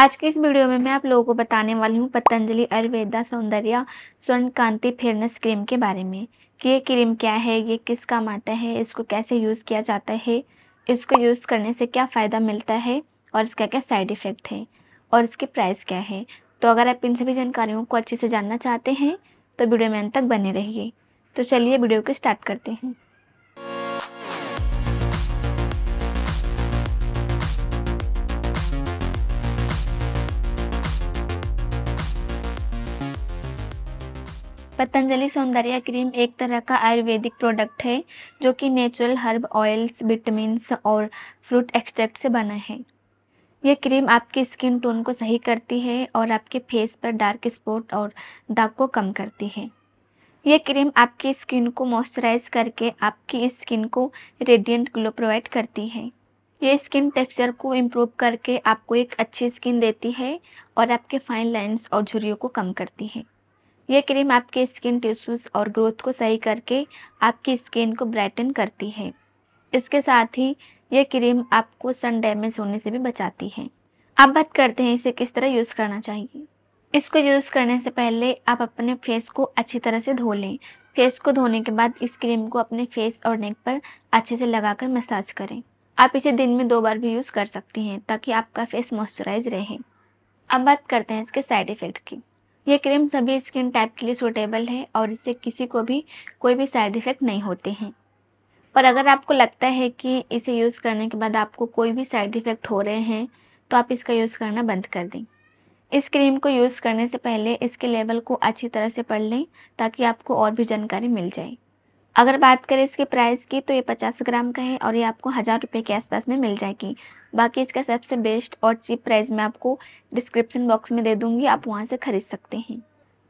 आज के इस वीडियो में मैं आप लोगों को बताने वाली हूँ पतंजलि आयुर्वेदा सौंदर्य स्वर्ण कांति फेयरनेस क्रीम के बारे में कि ये क्रीम क्या है ये किस काम आता है इसको कैसे यूज़ किया जाता है इसको यूज़ करने से क्या फ़ायदा मिलता है और इसका क्या साइड इफ़ेक्ट है और इसकी प्राइस क्या है तो अगर आप इन सभी जानकारियों को अच्छे से जानना चाहते हैं तो वीडियो में अंत तक बने रहिए तो चलिए वीडियो को स्टार्ट करते हैं पतंजलि सौंदर्य क्रीम एक तरह का आयुर्वेदिक प्रोडक्ट है जो कि नेचुरल हर्ब ऑयल्स विटामिन और फ्रूट एक्सट्रैक्ट से बना है यह क्रीम आपकी स्किन टोन को सही करती है और आपके फेस पर डार्क स्पॉट और दाग को कम करती है यह क्रीम आपकी स्किन को मॉइस्चराइज करके आपकी स्किन को रेडियंट ग्लो प्रोवाइड करती है यह स्किन टेक्सचर को इम्प्रूव करके आपको एक अच्छी स्किन देती है और आपके फाइन लाइंस और झुरियों को कम करती है ये क्रीम आपके स्किन टिश्यूज़ और ग्रोथ को सही करके आपकी स्किन को ब्राइटन करती है इसके साथ ही ये क्रीम आपको सन डैमेज होने से भी बचाती है अब बात करते हैं इसे किस तरह यूज़ करना चाहिए इसको यूज़ करने से पहले आप अपने फेस को अच्छी तरह से धो लें फेस को धोने के बाद इस क्रीम को अपने फेस और नेक पर अच्छे से लगाकर मसाज करें आप इसे दिन में दो बार भी यूज़ कर सकती हैं ताकि आपका फेस मॉइस्चराइज रहे अब बात करते हैं इसके साइड इफ़ेक्ट की ये क्रीम सभी स्किन टाइप के लिए सूटेबल है और इससे किसी को भी कोई भी साइड इफ़ेक्ट नहीं होते हैं पर अगर आपको लगता है कि इसे यूज़ करने के बाद आपको कोई भी साइड इफ़ेक्ट हो रहे हैं तो आप इसका यूज़ करना बंद कर दें इस क्रीम को यूज़ करने से पहले इसके लेवल को अच्छी तरह से पढ़ लें ताकि आपको और भी जानकारी मिल जाए अगर बात करें इसके प्राइस की तो ये पचास ग्राम का है और ये आपको हज़ार रुपये के आसपास में मिल जाएगी बाकी इसका सबसे बेस्ट और चीप प्राइस मैं आपको डिस्क्रिप्शन बॉक्स में दे दूँगी आप वहाँ से ख़रीद सकते हैं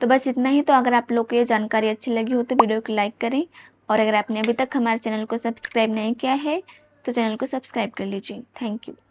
तो बस इतना ही तो अगर आप लोग को ये जानकारी अच्छी लगी हो तो वीडियो को लाइक करें और अगर आपने अभी तक हमारे चैनल को सब्सक्राइब नहीं किया है तो चैनल को सब्सक्राइब कर लीजिए थैंक यू